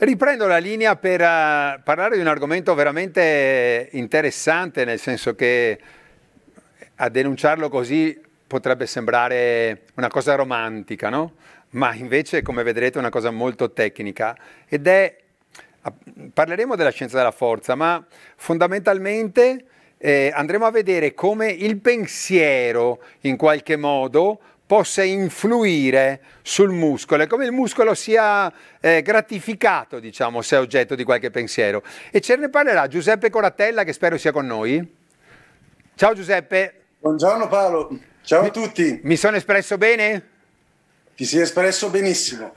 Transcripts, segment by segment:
Riprendo la linea per eh, parlare di un argomento veramente interessante, nel senso che eh, a denunciarlo così potrebbe sembrare una cosa romantica, no? ma invece, come vedrete, è una cosa molto tecnica ed è, parleremo della scienza della forza, ma fondamentalmente eh, andremo a vedere come il pensiero in qualche modo possa influire sul muscolo, è come il muscolo sia eh, gratificato, diciamo, se è oggetto di qualche pensiero. E ce ne parlerà Giuseppe Corattella, che spero sia con noi. Ciao Giuseppe. Buongiorno Paolo, ciao mi, a tutti. Mi sono espresso bene? Ti sei espresso benissimo.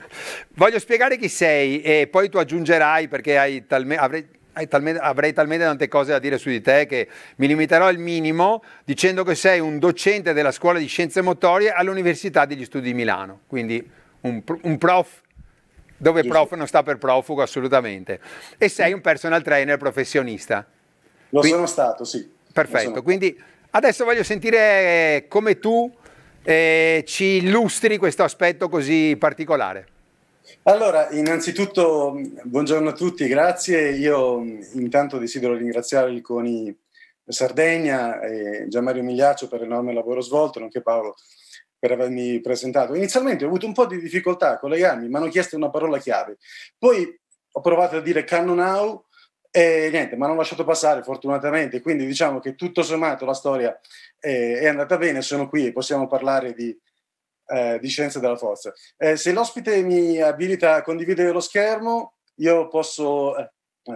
Voglio spiegare chi sei e poi tu aggiungerai perché hai talmente... Talmente, avrei talmente tante cose da dire su di te che mi limiterò al minimo dicendo che sei un docente della scuola di scienze motorie all'Università degli Studi di Milano, quindi un, un prof dove prof non sta per profugo assolutamente e sei un personal trainer professionista. Lo quindi, sono stato, sì. Perfetto, quindi adesso voglio sentire eh, come tu eh, ci illustri questo aspetto così particolare. Allora, innanzitutto buongiorno a tutti, grazie. Io intanto desidero ringraziare il CONI Sardegna e Gianmario Migliaccio per l'enorme lavoro svolto, nonché Paolo per avermi presentato. Inizialmente ho avuto un po' di difficoltà a collegarmi, mi hanno chiesto una parola chiave. Poi ho provato a dire Canon e niente, mi hanno lasciato passare fortunatamente. Quindi diciamo che tutto sommato la storia eh, è andata bene, sono qui e possiamo parlare di eh, di Scienze della Forza. Eh, se l'ospite mi abilita a condividere lo schermo, io posso eh,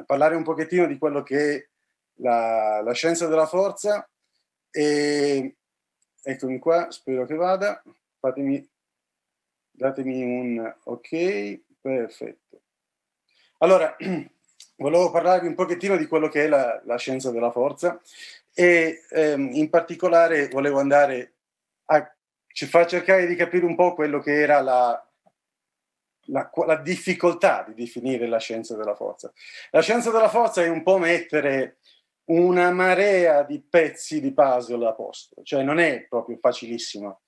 parlare un pochettino di quello che è la, la Scienza della Forza. E, eccomi qua, spero che vada. Fatemi, datemi un ok, perfetto. Allora, volevo parlarvi un pochettino di quello che è la, la scienza della forza e ehm, in particolare volevo andare a ci fa cercare di capire un po' quello che era la, la, la difficoltà di definire la scienza della forza. La scienza della forza è un po' mettere una marea di pezzi di puzzle a posto, cioè non è proprio facilissimo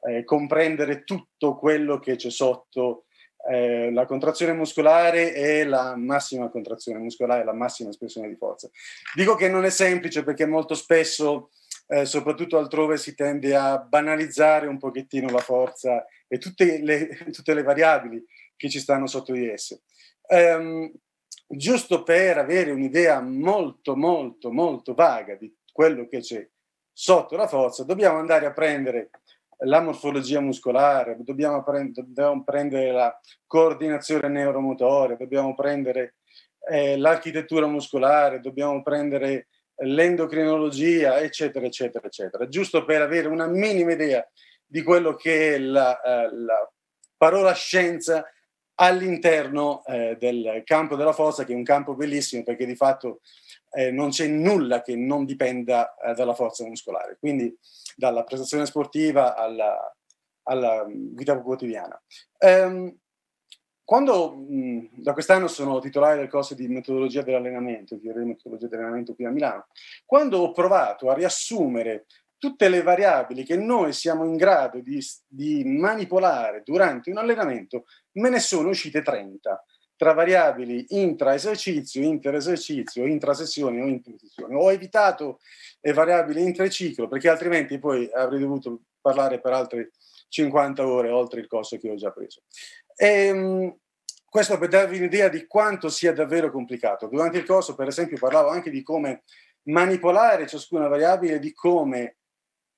eh, comprendere tutto quello che c'è sotto eh, la contrazione muscolare e la massima contrazione muscolare, la massima espressione di forza. Dico che non è semplice perché molto spesso eh, soprattutto altrove si tende a banalizzare un pochettino la forza e tutte le, tutte le variabili che ci stanno sotto di esse. Um, giusto per avere un'idea molto, molto, molto vaga di quello che c'è sotto la forza, dobbiamo andare a prendere la morfologia muscolare, dobbiamo, prend- dobbiamo prendere la coordinazione neuromotoria, dobbiamo prendere eh, l'architettura muscolare, dobbiamo prendere l'endocrinologia, eccetera, eccetera, eccetera, giusto per avere una minima idea di quello che è la, eh, la parola scienza all'interno eh, del campo della forza, che è un campo bellissimo perché di fatto eh, non c'è nulla che non dipenda eh, dalla forza muscolare, quindi dalla prestazione sportiva alla, alla vita quotidiana. Um, quando mh, mm, da quest'anno sono titolare del corso di metodologia dell'allenamento, di metodologia dell'allenamento qui a Milano, quando ho provato a riassumere tutte le variabili che noi siamo in grado di, di manipolare durante un allenamento, me ne sono uscite 30 tra variabili intra-esercizio, inter-esercizio, intrasessione o intersessione. Ho evitato le variabili intraciclo perché altrimenti poi avrei dovuto parlare per altre 50 ore oltre il corso che ho già preso. E, ehm, questo per darvi un'idea di quanto sia davvero complicato. Durante il corso, per esempio, parlavo anche di come manipolare ciascuna variabile, di come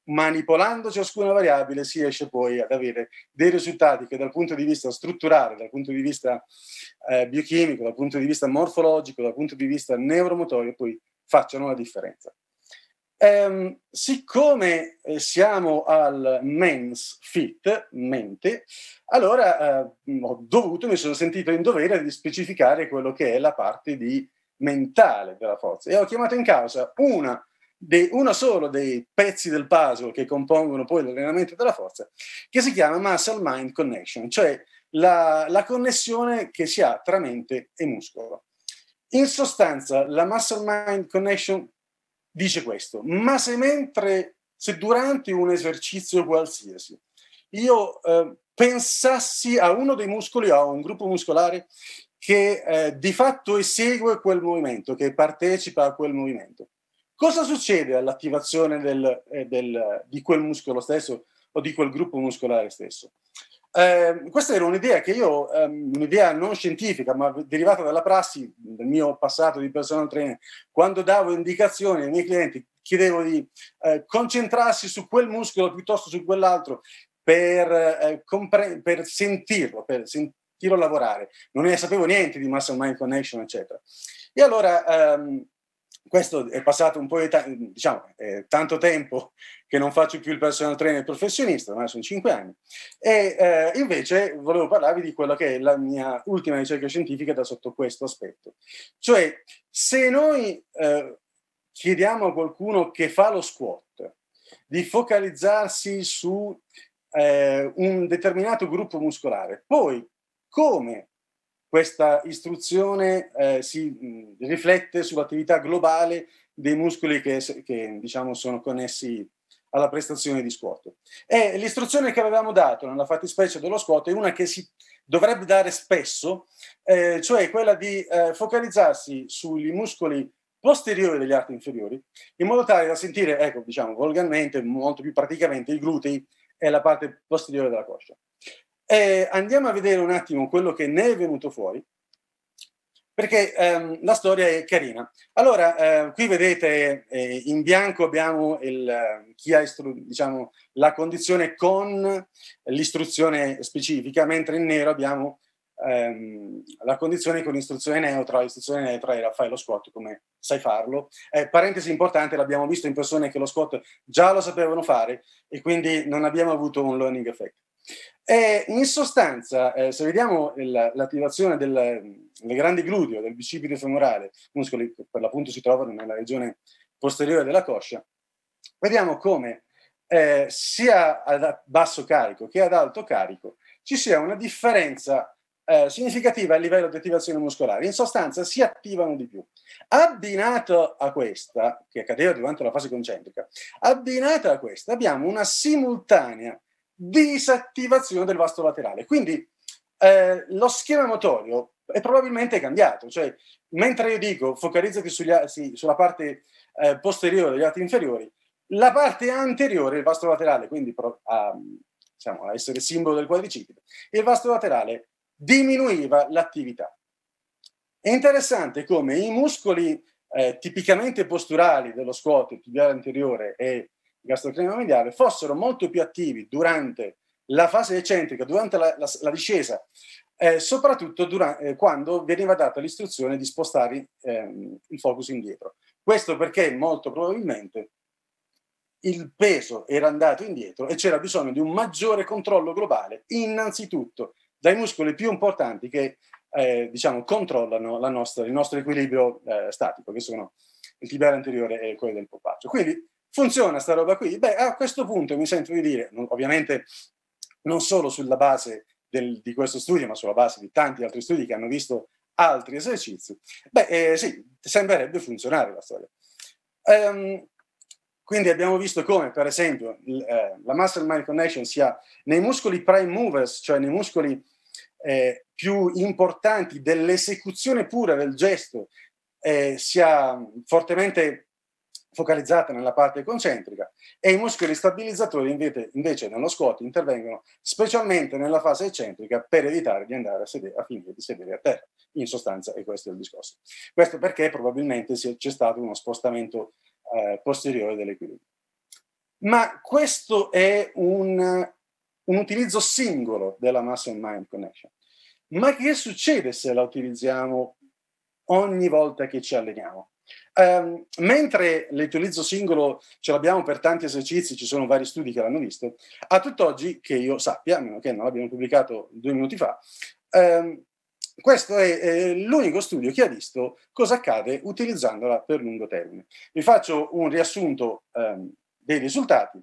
manipolando ciascuna variabile si riesce poi ad avere dei risultati che dal punto di vista strutturale, dal punto di vista eh, biochimico, dal punto di vista morfologico, dal punto di vista neuromotorio, poi facciano la differenza. Ehm, siccome eh, siamo al men's fit, mente, allora eh, ho dovuto, mi sono sentito in dovere di specificare quello che è la parte di mentale della forza e ho chiamato in causa una de, uno solo dei pezzi del puzzle che compongono poi l'allenamento della forza, che si chiama muscle mind connection, cioè la, la connessione che si ha tra mente e muscolo. In sostanza, la muscle mind connection dice questo, ma se mentre, se durante un esercizio qualsiasi io eh, pensassi a uno dei muscoli o a un gruppo muscolare che eh, di fatto esegue quel movimento, che partecipa a quel movimento, cosa succede all'attivazione del, eh, del, di quel muscolo stesso o di quel gruppo muscolare stesso? Eh, questa era un'idea che io, ehm, un'idea non scientifica, ma derivata dalla prassi del mio passato di personal trainer, quando davo indicazioni ai miei clienti, chiedevo di eh, concentrarsi su quel muscolo piuttosto su quell'altro per, eh, compre- per sentirlo, per sentirlo lavorare. Non ne sapevo niente di muscle mind connection, eccetera. E allora ehm, questo è passato un po' di ta- diciamo, eh, tanto tempo che non faccio più il personal trainer professionista, ormai sono cinque anni, e eh, invece volevo parlarvi di quella che è la mia ultima ricerca scientifica da sotto questo aspetto. Cioè, se noi eh, chiediamo a qualcuno che fa lo squat di focalizzarsi su eh, un determinato gruppo muscolare, poi come questa istruzione eh, si mh, riflette sull'attività globale dei muscoli che, che diciamo, sono connessi alla prestazione di squat. E l'istruzione che avevamo dato nella fattispecie dello squat è una che si dovrebbe dare spesso, eh, cioè quella di eh, focalizzarsi sui muscoli posteriori degli arti inferiori, in modo tale da sentire, ecco, diciamo volgarmente, molto più praticamente, i glutei e la parte posteriore della coscia. E andiamo a vedere un attimo quello che ne è venuto fuori, perché ehm, la storia è carina. Allora, eh, qui vedete eh, in bianco abbiamo il, eh, chi ha istru- diciamo, la condizione con l'istruzione specifica, mentre in nero abbiamo ehm, la condizione con istruzione neutra. L'istruzione neutra era fai lo squat come sai farlo. Eh, parentesi importante, l'abbiamo visto in persone che lo squat già lo sapevano fare e quindi non abbiamo avuto un learning effect. E eh, in sostanza, eh, se vediamo il, l'attivazione del, del grande gluteo, del bicipite femorale, muscoli che per l'appunto si trovano nella regione posteriore della coscia, vediamo come eh, sia a basso carico che ad alto carico ci sia una differenza eh, significativa a livello di attivazione muscolare. In sostanza si attivano di più. Abbinato a questa, che accadeva durante la fase concentrica, abbinata a questa abbiamo una simultanea disattivazione del vasto laterale. Quindi eh, lo schema motorio è probabilmente cambiato, cioè mentre io dico focalizzati sugli, sì, sulla parte eh, posteriore degli arti inferiori, la parte anteriore, il vasto laterale, quindi pro, a, diciamo, a essere simbolo del quadricipite, il vasto laterale diminuiva l'attività. È interessante come i muscoli eh, tipicamente posturali dello squat, tibiale anteriore e gastrocnemia mediale fossero molto più attivi durante la fase eccentrica, durante la, la, la discesa, eh, soprattutto dura- eh, quando veniva data l'istruzione di spostare ehm, il focus indietro. Questo perché molto probabilmente il peso era andato indietro e c'era bisogno di un maggiore controllo globale, innanzitutto dai muscoli più importanti che eh, diciamo, controllano nostra, il nostro equilibrio eh, statico, che sono il tibiale anteriore e quello del polpaccio. Quindi Funziona sta roba qui? Beh, a questo punto mi sento di dire, ovviamente non solo sulla base del, di questo studio, ma sulla base di tanti altri studi che hanno visto altri esercizi, beh, eh, sì, sembrerebbe funzionare la storia. Um, quindi abbiamo visto come, per esempio, l, eh, la muscle-mind connection sia nei muscoli prime movers, cioè nei muscoli eh, più importanti dell'esecuzione pura del gesto, eh, sia fortemente focalizzata nella parte concentrica e i muscoli stabilizzatori invece, invece nello squat intervengono specialmente nella fase eccentrica per evitare di andare a, sedere, a finire di sedere a terra. In sostanza e questo è il discorso. Questo perché probabilmente c'è stato uno spostamento eh, posteriore dell'equilibrio. Ma questo è un, un utilizzo singolo della muscle mind connection. Ma che succede se la utilizziamo ogni volta che ci alleniamo? Um, mentre l'utilizzo singolo ce l'abbiamo per tanti esercizi, ci sono vari studi che l'hanno visto, a tutt'oggi, che io sappia, a meno che non l'abbiamo pubblicato due minuti fa, um, questo è, è l'unico studio che ha visto cosa accade utilizzandola per lungo termine. Vi faccio un riassunto um, dei risultati.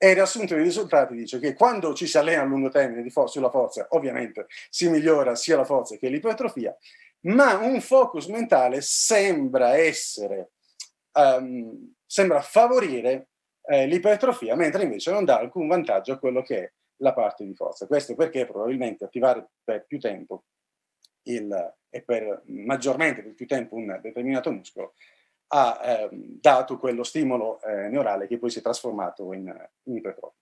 E il riassunto dei risultati dice che quando ci si allena a lungo termine for- sulla forza, ovviamente si migliora sia la forza che l'ipertrofia, ma un focus mentale sembra essere, um, sembra favorire eh, l'ipertrofia, mentre invece non dà alcun vantaggio a quello che è la parte di forza. Questo perché probabilmente attivare per più tempo il, e per maggiormente per più tempo un determinato muscolo ha eh, dato quello stimolo eh, neurale che poi si è trasformato in, in ipertrofia.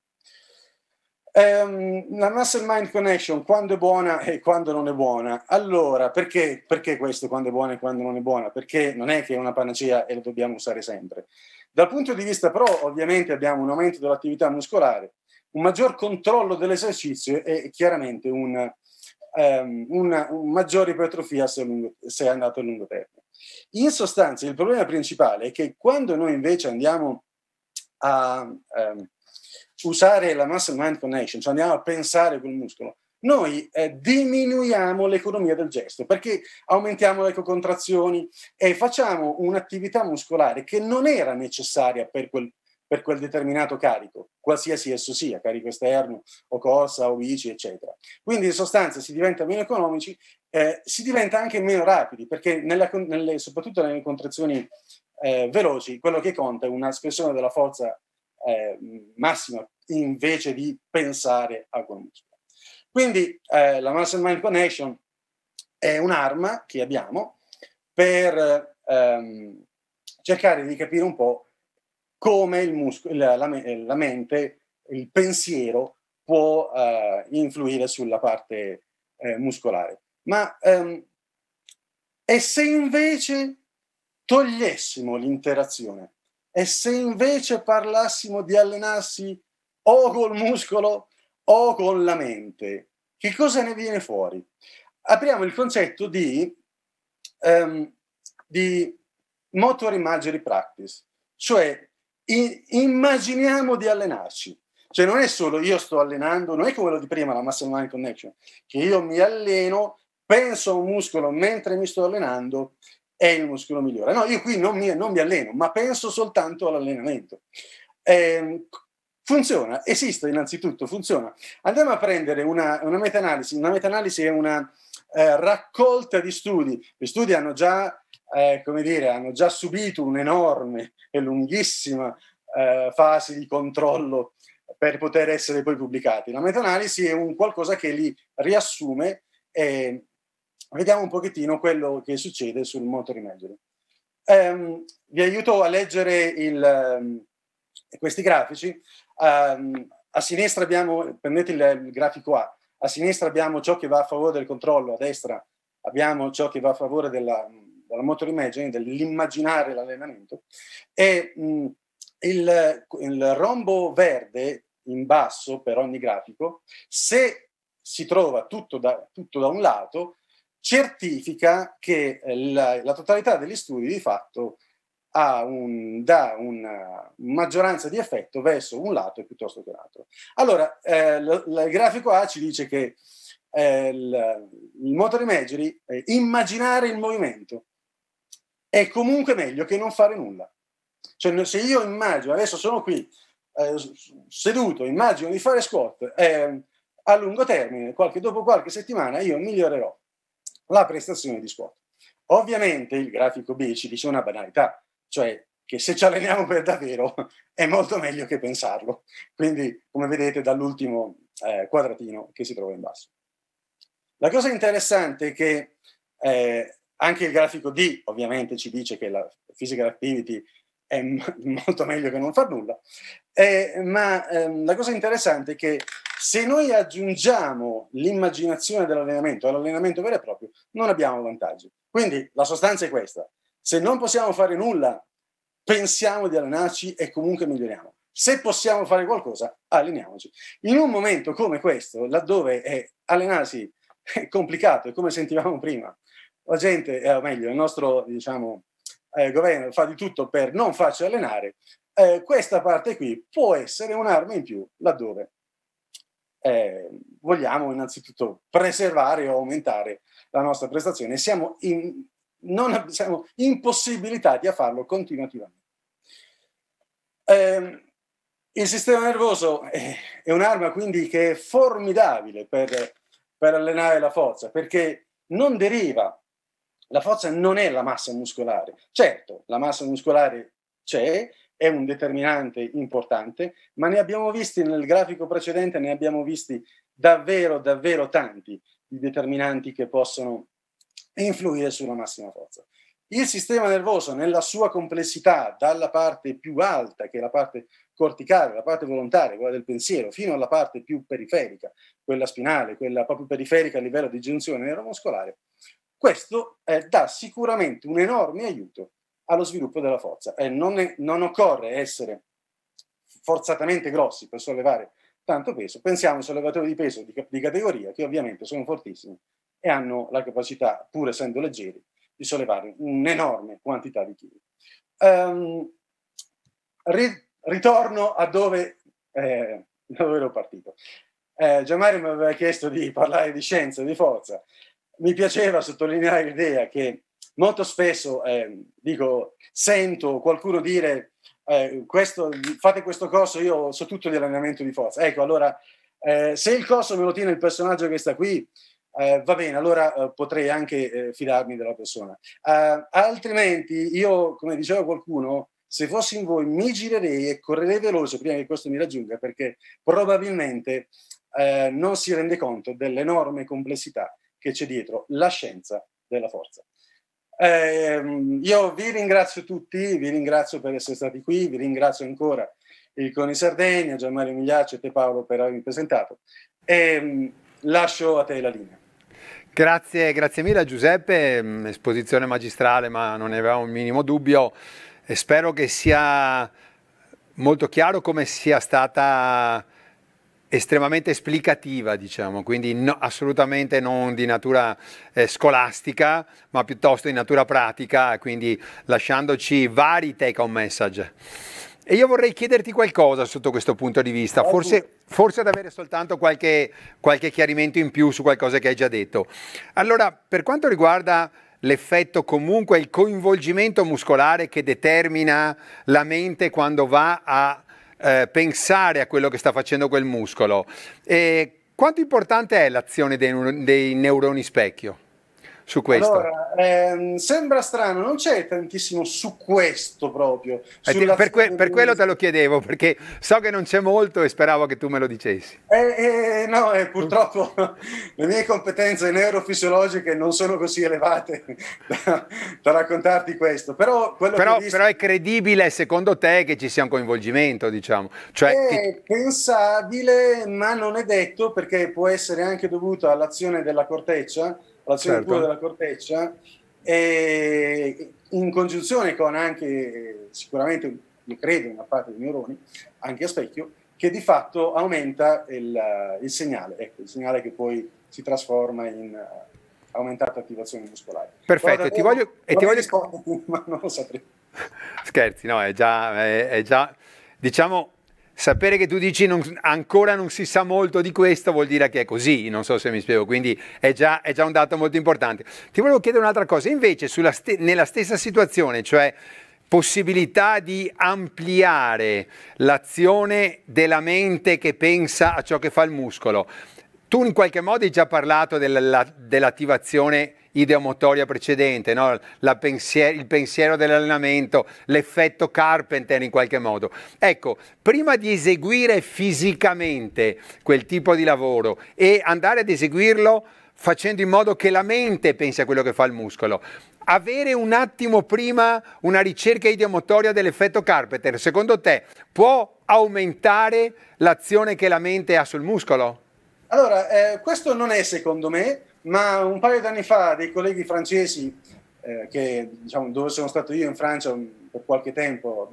Um, la muscle mind connection quando è buona e quando non è buona. Allora, perché, perché, questo quando è buona e quando non è buona? Perché non è che è una panacea e lo dobbiamo usare sempre. Dal punto di vista pro, ovviamente abbiamo un aumento dell'attività muscolare, un maggior controllo dell'esercizio e chiaramente un, um, ehm, una, un maggiore ipertrofia se, lungo, se è andato a lungo termine. In sostanza, il problema principale è che quando noi invece andiamo a... Um, usare la muscle mind connection, cioè andiamo a pensare quel muscolo, noi eh, diminuiamo l'economia del gesto perché aumentiamo le ecocontrazioni e facciamo un'attività muscolare che non era necessaria per quel, per quel determinato carico, qualsiasi esso sia, carico esterno o corsa o bici, eccetera. Quindi in sostanza si diventa meno economici, eh, si diventa anche meno rapidi perché nella, nelle, soprattutto nelle contrazioni eh, veloci quello che conta è una espressione della forza eh, massima invece di pensare a conoscere. Quindi eh, la Mastermind Connection è un'arma che abbiamo per ehm, cercare di capire un po' come il musco- la, la, la mente, il pensiero può eh, influire sulla parte eh, muscolare. Ma ehm, e se invece togliessimo l'interazione e se invece parlassimo di allenarsi o col muscolo o con la mente, che cosa ne viene fuori? Apriamo il concetto di, um, di motor imagery practice, cioè i- immaginiamo di allenarci. Cioè non è solo io sto allenando, non è come quello di prima, la muscle mind connection, che io mi alleno, penso a un muscolo mentre mi sto allenando è il muscolo migliore. No, io qui non mi, non mi alleno, ma penso soltanto all'allenamento. Eh, funziona, esiste innanzitutto, funziona. Andiamo a prendere una, una meta-analisi. Una meta-analisi è una eh, raccolta di studi. Gli studi hanno già, eh, come dire, hanno già subito un'enorme e lunghissima eh, fase di controllo per poter essere poi pubblicati. La meta-analisi è un qualcosa che li riassume e, vediamo un pochettino quello che succede sul Motor Imagery. Um, ehm, vi aiuto a leggere il, um, questi grafici. Um, a sinistra abbiamo, prendete il, il, grafico A, a sinistra abbiamo ciò che va a favore del controllo, a destra abbiamo ciò che va a favore della, della motor imagery, dell'immaginare l'allenamento. E mh, mm, il, il rombo verde in basso per ogni grafico, se si trova tutto da, tutto da un lato, certifica che eh, la, la totalità degli studi di fatto ha un, dà una maggioranza di effetto verso un lato piuttosto che l'altro. Allora, eh, l, l, il grafico A ci dice che eh, il, il motor imagery, eh, immaginare il movimento, è comunque meglio che non fare nulla. Cioè, se io immagino, adesso sono qui eh, seduto, immagino di fare squat, eh, a lungo termine, qualche, dopo qualche settimana io migliorerò la prestazione di squat. Ovviamente il grafico B ci dice una banalità, cioè che se ci alleniamo per davvero è molto meglio che pensarlo. Quindi, come vedete dall'ultimo eh, quadratino che si trova in basso. La cosa interessante è che eh, anche il grafico D ovviamente ci dice che la physical activity è m- molto meglio che non far nulla, eh, ma ehm, la cosa interessante è che se noi aggiungiamo l'immaginazione dell'allenamento all'allenamento vero e proprio, non abbiamo vantaggi. Quindi la sostanza è questa. Se non possiamo fare nulla, pensiamo di allenarci e comunque miglioriamo. Se possiamo fare qualcosa, alleniamoci. In un momento come questo, laddove è allenarsi è complicato, è come sentivamo prima, la gente, eh, o meglio, il nostro diciamo, eh, governo fa di tutto per non farci allenare, eh, questa parte qui può essere un'arma in più laddove eh, vogliamo innanzitutto preservare o aumentare la nostra prestazione. Siamo, in, non, siamo impossibilitati a farlo continuativamente. Eh, il sistema nervoso è, è, un'arma quindi che è formidabile per, per allenare la forza, perché non deriva, la forza non è la massa muscolare. Certo, la massa muscolare c'è, è un determinante importante, ma ne abbiamo visti nel grafico precedente, ne abbiamo visti davvero, davvero tanti i determinanti che possono influire sulla massima forza. Il sistema nervoso nella sua complessità, dalla parte più alta, che è la parte corticale, la parte volontaria, quella del pensiero, fino alla parte più periferica, quella spinale, quella proprio periferica a livello di giunzione neuromuscolare, questo eh, dà sicuramente un enorme aiuto allo sviluppo della forza. Eh, non, è, non, occorre essere forzatamente grossi per sollevare tanto peso. Pensiamo ai sollevatori di peso di, di categoria, che ovviamente sono fortissimi e hanno la capacità, pur essendo leggeri, di sollevare un'enorme quantità di chili. Um, ri, ritorno a dove, eh, dove ero partito. Eh, Gianmario mi aveva chiesto di parlare di scienza e di forza. Mi piaceva sottolineare l'idea che molto spesso eh, dico, sento qualcuno dire eh, questo, fate questo corso, io so tutto di allenamento di forza. Ecco, allora, eh, se il corso me lo tiene il personaggio che sta qui, eh, va bene, allora eh, potrei anche eh, fidarmi della persona. altrimenti, io, come diceva qualcuno, se fossi in voi mi girerei e correrei veloce prima che questo mi raggiunga, perché probabilmente non si rende conto dell'enorme complessità che c'è dietro la scienza della forza. Eh, io vi ringrazio tutti, vi ringrazio per essere stati qui, vi ringrazio ancora il Coni Sardegna, Gianmario Migliaccio e te Paolo per avermi presentato e ehm, lascio a te la linea. Grazie, grazie mille Giuseppe, mm, esposizione magistrale ma non ne avevamo un minimo dubbio e spero che sia molto chiaro come sia stata estremamente esplicativa, diciamo, quindi no, assolutamente non di natura eh, scolastica, ma piuttosto di natura pratica, quindi lasciandoci vari take on message. E io vorrei chiederti qualcosa sotto questo punto di vista, forse, forse ad avere soltanto qualche, qualche chiarimento in più su qualcosa che hai già detto. Allora, per quanto riguarda l'effetto comunque, il coinvolgimento muscolare che determina la mente quando va a eh, pensare a quello che sta facendo quel muscolo. E quanto importante è l'azione dei, dei neuroni specchio? su questo? Allora, ehm, sembra strano, non c'è tantissimo su questo proprio. Eh, per, que per quello te lo chiedevo, perché so che non c'è molto e speravo che tu me lo dicessi. Eh, eh, no, eh, purtroppo le mie competenze neurofisiologiche non sono così elevate da, da raccontarti questo. Però, però, visto... però, è credibile secondo te che ci sia un coinvolgimento, diciamo? Cioè, è ti... pensabile, ma non è detto perché può essere anche dovuto all'azione della corteccia alla certo. cura della corteccia, e in congiunzione con anche sicuramente, mi credo, una parte dei neuroni, anche a specchio, che di fatto aumenta il, il segnale, ecco, il segnale che poi si trasforma in aumentata attivazione muscolare. Perfetto, Guarda, ti voglio... Oh, e ti voglio... Scopo, ma non lo saprei. Scherzi, no, è già, è, è già... Diciamo Sapere che tu dici non, ancora non si sa molto di questo vuol dire che è così, non so se mi spiego, quindi è già, è già un dato molto importante. Ti volevo chiedere un'altra cosa, invece ste, nella stessa situazione, cioè possibilità di ampliare l'azione della mente che pensa a ciò che fa il muscolo. Tu in qualche modo hai già parlato della, dell'attivazione ideomotoria precedente, no? pensier il pensiero dell'allenamento, l'effetto Carpenter in qualche modo. Ecco, prima di eseguire fisicamente quel tipo di lavoro e andare ad eseguirlo facendo in modo che la mente pensi a quello che fa il muscolo, avere un attimo prima una ricerca ideomotoria dell'effetto Carpenter, secondo te può aumentare l'azione che la mente ha sul muscolo? Allora, eh, questo non è secondo me, ma un paio di anni fa dei colleghi francesi, eh, che, diciamo, dove sono stato io in Francia per qualche tempo,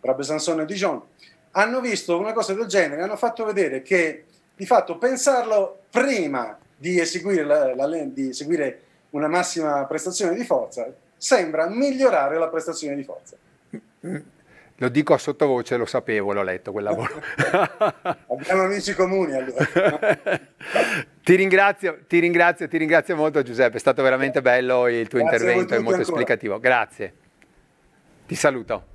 tra Besançon e Dijon, hanno visto una cosa del genere, hanno fatto vedere che di fatto pensarlo prima di eseguire, la, la, di eseguire una massima prestazione di forza sembra migliorare la prestazione di forza. Lo dico a sottovoce, lo sapevo, l'ho letto quel lavoro. Abbiamo amici comuni allora. Ti ringrazio, ti ringrazio, ti ringrazio molto Giuseppe, è stato veramente bello il tuo Grazie intervento, è molto ancora. esplicativo. Grazie. Ti saluto.